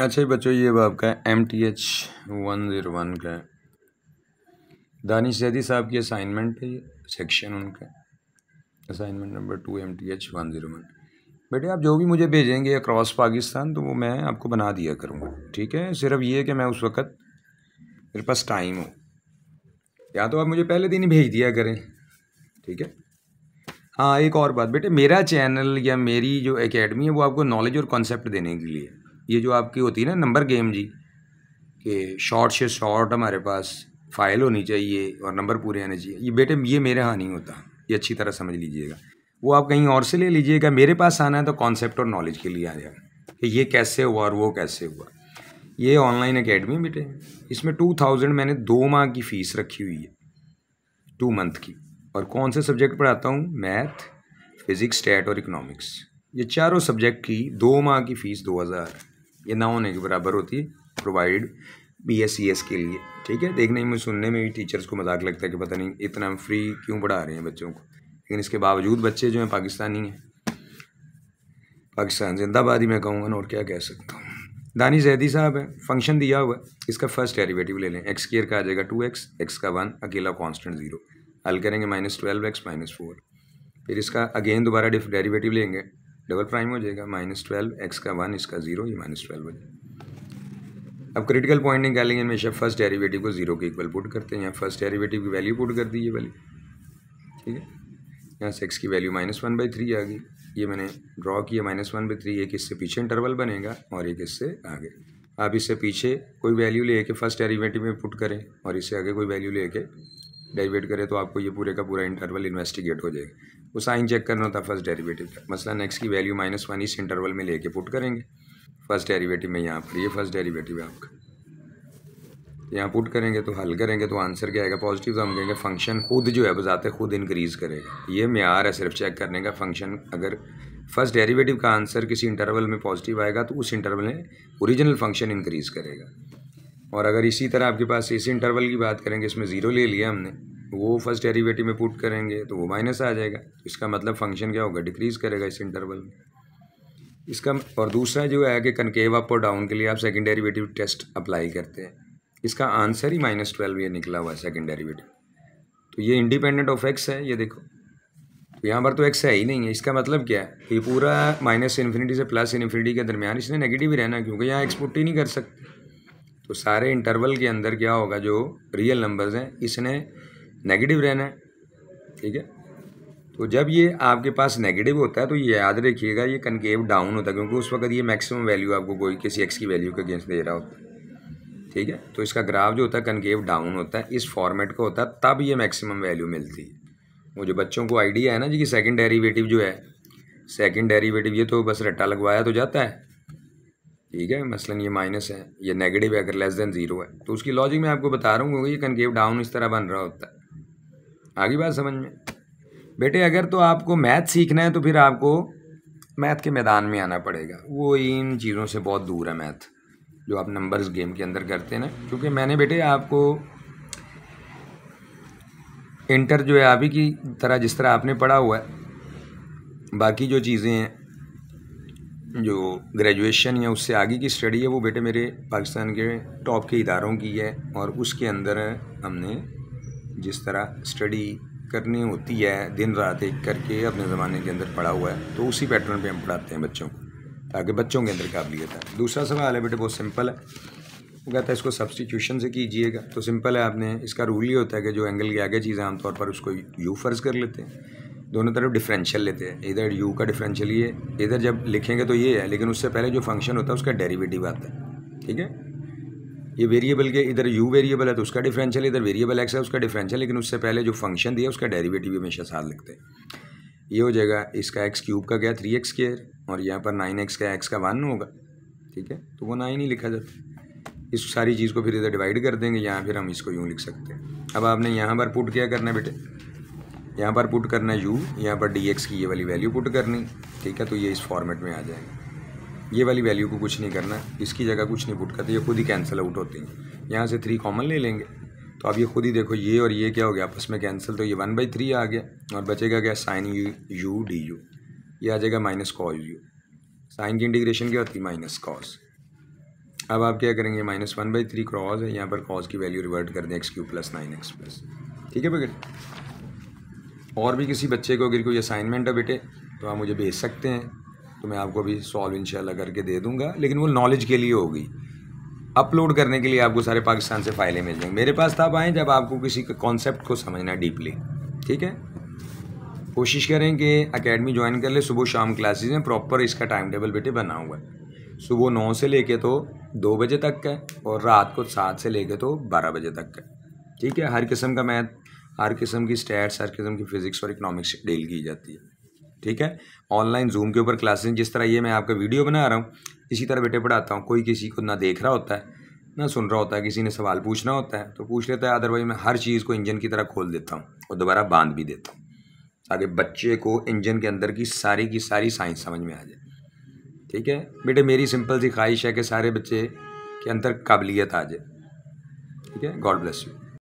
अच्छा बच्चों ये अब आपका M T H one zero one का दानिश जैदी साहब की असाइनमेंट है ये सेक्शन उनका assignment number two M T H one zero one बेटे आप जो भी मुझे भेजेंगे अक्रॉस पाकिस्तान तो वो मैं आपको बना दिया करूँगा ठीक है सिर्फ ये कि मैं उस वक़्त मेरे पास टाइम हो या तो आप मुझे पहले दिन ही भेज दिया करें ठीक है हाँ एक और बात बेटे मेरा चैनल या मेरी जो एकेडमी है वो आपको नॉलेज और कॉन्सेप्ट देने के लिए ये जो आपकी होती है ना नंबर गेम जी कि शॉर्ट से शॉर्ट हमारे पास फाइल होनी चाहिए और नंबर पूरे आने चाहिए ये बेटे ये मेरे यहाँ नहीं होता ये अच्छी तरह समझ लीजिएगा वो आप कहीं और से ले लीजिएगा मेरे पास आना है तो कॉन्सेप्ट और नॉलेज के लिए आ जाएगा कि ये कैसे हुआ और वो कैसे हुआ ये ऑनलाइन अकेडमी बेटे इसमें टू थाउजेंड मैंने दो माह की फ़ीस रखी हुई है टू मंथ की और कौन से सब्जेक्ट पढ़ाता हूँ मैथ फिज़िक्स स्टेट और इकोनॉमिक्स ये चारों सब्जेक्ट की दो माह की फ़ीस दो हज़ार ये ना होने के बराबर होती है provide B S C S के लिए ठीक है देखने में सुनने में भी टीचर्स को मजाक लगता है कि पता नहीं इतना फ्री क्यों पढ़ा रहे हैं बच्चों को लेकिन इसके बावजूद बच्चे जो हैं पाकिस्तानी हैं पाकिस्तान जिंदाबाद ही मैं कहूँगा ना और क्या कह सकता हूँ दानी जैदी साहब है फंक्शन दिया हुआ है इसका फर्स्ट डेरिवेटिव ले लें एक्स केयर का आ जाएगा टू एक्स एक्स का वन अकेला कांस्टेंट जीरो हल करेंगे minus twelve x minus four फिर इसका अगेन दोबारा डेरिवेटिव लेंगे डबल प्राइम हो जाएगा माइनस ट्वेल्व एक्स का वन इसका ज़ीरो ये माइनस ट्वेल्व हो जाएगा अब क्रिटिकल पॉइंट निकालेंगे हमेशा फर्स्ट डेरिवेटिव को जीरो के इक्वल पुट करते हैं यहाँ फर्स्ट डेरिवेटिव की वैल्यू पुट कर दी ये वाली ठीक है यहाँ से एक्स की value minus one by three आ गई ये मैंने ड्रॉ किया माइनस वन बाई थ्री एक इससे पीछे इंटरवल बनेगा और एक इससे आगे आप इससे पीछे कोई वैल्यू ले फर्स्ट डेरीवेटिव में पुट करें और इससे आगे कोई वैल्यू ले डेरिवेट करें तो आपको ये पूरे का पूरा इंटरवल इन्वेस्टिगेट हो जाएगा वो साइन चेक करना होता फर्स्ट डेरिवेटिव का मसलन एक्स की वैल्यू माइनस वन इस इंटरवल में लेके पुट करेंगे फर्स्ट डेरिवेटिव में यहाँ पर ये फर्स्ट डेरिवेटिव है आपका यहाँ पुट करेंगे तो हल करेंगे तो आंसर क्या आएगा पॉजिटिव तो हम कहेंगे फंक्शन खुद जो है बजाते खुद इंक्रीज़ करेगा ये मैार है सिर्फ चेक करने का फंक्शन अगर फर्स्ट डेरिवेटिव का आंसर किसी इंटरवल में पॉजिटिव आएगा तो उस इंटरवल में ओरिजिनल फंक्शन इंक्रीज़ करेगा और अगर इसी तरह आपके पास इसी इंटरवल की बात करेंगे इसमें ज़ीरो ले लिया हमने वो फर्स्ट डेरिवेटिव में पुट करेंगे तो वो माइनस आ जाएगा इसका मतलब फंक्शन क्या होगा डिक्रीज़ करेगा इस इंटरवल में इसका और दूसरा जो है कि कनकेव अप और डाउन के लिए आप सेकेंड डेरीवेटिव टेस्ट अप्लाई करते हैं इसका आंसर ही माइनस ट्वेल्व ये निकला हुआ है सेकेंड डेरीवेटिव तो ये इंडिपेंडेंट ऑफ एक्स है ये देखो तो यहाँ पर तो एक्स है ही नहीं है इसका मतलब क्या है ये पूरा माइनस इन्फिनिटी से प्लस इन्फिनिटी के दरमियान इसने नेगेटिव ही रहना क्योंकि यहाँ एक्सपोर्ट ही नहीं कर सकते तो सारे इंटरवल के अंदर क्या होगा जो रियल नंबर्स हैं इसने नेगेटिव रहना है ठीक है तो जब ये आपके पास नेगेटिव होता है तो ये याद रखिएगा ये कनकेव डाउन होता है क्योंकि उस वक्त ये मैक्सिमम वैल्यू आपको कोई किसी एक्स की वैल्यू के अगेंस्ट दे रहा होता है ठीक है तो इसका ग्राफ जो होता है कनकेव डाउन होता है इस फॉर्मेट का होता है तब ये मैक्सिमम वैल्यू मिलती है वो जो बच्चों को आइडिया है ना जी कि सेकेंड डेरीवेटिव जो है सेकेंड डेरीवेटिव ये तो बस रट्टा लगवाया तो जाता है ठीक है मसलन ये माइनस है ये नेगेटिव है अगर लेस देन ज़ीरो है तो उसकी लॉजिक मैं आपको बता रहा हूँ ये कनकेव डाउन इस तरह बन रहा होता है आगे बात समझ में बेटे अगर तो आपको मैथ सीखना है तो फिर आपको मैथ के मैदान में आना पड़ेगा वो इन चीज़ों से बहुत दूर है मैथ जो आप नंबर्स गेम के अंदर करते हैं ना क्योंकि मैंने बेटे आपको इंटर जो है अभी की तरह जिस तरह आपने पढ़ा हुआ है बाकी जो चीज़ें हैं जो ग्रेजुएशन या उससे आगे की स्टडी है वो बेटे मेरे पाकिस्तान के टॉप के इदारों की है और उसके अंदर हमने जिस तरह स्टडी करनी होती है दिन रात एक करके अपने ज़माने के अंदर पढ़ा हुआ है तो उसी पैटर्न पे हम पढ़ाते हैं बच्चों को ताकि बच्चों के अंदर काबिलियत है दूसरा सवाल है बेटे बहुत सिंपल है वो कहता है इसको सब्सटीट्यूशन से कीजिएगा तो सिंपल है आपने इसका रूल ये होता है कि जो एंगल के आगे चीज़ें आमतौर पर उसको यू फर्ज कर लेते हैं दोनों तरफ डिफरेंशियल लेते हैं इधर यू का डिफरेंशियल ये इधर जब लिखेंगे तो ये है लेकिन उससे पहले जो फंक्शन होता है उसका डेरिवेटिव आता है ठीक है ये वेरिएबल के इधर यू वेरिएबल है तो उसका डिफरेंशियल इधर वेरिएबल एक्स है उसका डिफरेंशियल लेकिन उससे पहले जो फंक्शन दिया उसका डेरिवेटिव हमेशा साथ लिखते हैं ये हो जाएगा इसका एक्स क्यूब का क्या थ्री एक्स केयर और यहाँ पर नाइन एक्स का एक्स का वन होगा ठीक है तो वो नाइन ही लिखा जाता इस सारी चीज़ को फिर इधर डिवाइड कर देंगे यहाँ फिर हम इसको यूँ लिख सकते हैं अब आपने यहाँ पर पुट किया करना है बेटे यहाँ पर पुट करना यू यहाँ पर डी एक्स की ये वाली वैल्यू पुट करनी ठीक है तो ये इस फॉर्मेट में आ जाएगा ये वाली वैल्यू को कुछ नहीं करना इसकी जगह कुछ नहीं पुट करते ये खुद ही कैंसिल आउट होती हैं यहाँ से थ्री कॉमन ले लेंगे तो अब ये खुद ही देखो ये और ये क्या हो गया आपस में कैंसिल तो ये वन बाई थ्री आ गया और बचेगा क्या sine u u d u ये आ जाएगा माइनस कॉज यू साइन की इंटीग्रेशन क्या होती है माइनस कॉज अब आप क्या करेंगे minus one by three cross है यहाँ पर कॉज की वैल्यू रिवर्ट कर दें x cube plus nine x plus ठीक है भगत और भी किसी बच्चे को अगर कोई असाइनमेंट है बेटे तो आप मुझे भेज सकते हैं तो मैं आपको अभी सॉल्व इनशाला करके दे दूंगा लेकिन वो नॉलेज के लिए होगी अपलोड करने के लिए आपको सारे पाकिस्तान से फाइलें मिल जाएंगी मेरे पास तब तो आएँ जब आपको किसी कॉन्सेप्ट को समझना डीपली ठीक है कोशिश करें कि अकेडमी ज्वाइन कर ले सुबह शाम क्लासेज में प्रॉपर इसका टाइम टेबल बेटे बना हुआ है सुबह नौ से लेके तो दो बजे तक का और रात को सात से लेके तो बारह बजे तक का ठीक है हर किस्म का मैथ हर किस्म की स्टैट्स हर किस्म की फिजिक्स और इकोनॉमिक्स डील की जाती है ठीक है ऑनलाइन जूम के ऊपर क्लासेस जिस तरह ये मैं आपका वीडियो बना रहा हूँ इसी तरह बेटे पढ़ाता हूँ कोई किसी को ना देख रहा होता है ना सुन रहा होता है किसी ने सवाल पूछना होता है तो पूछ लेता है अदरवाइज मैं हर चीज़ को इंजन की तरह खोल देता हूँ और दोबारा बांध भी देता हूँ ताकि बच्चे को इंजन के अंदर की सारी की सारी साइंस समझ में आ जाए ठीक है बेटे मेरी सिंपल सी ख्वाहिश है कि सारे बच्चे के अंदर काबिलियत आ जाए ठीक है गॉड ब्लेस यू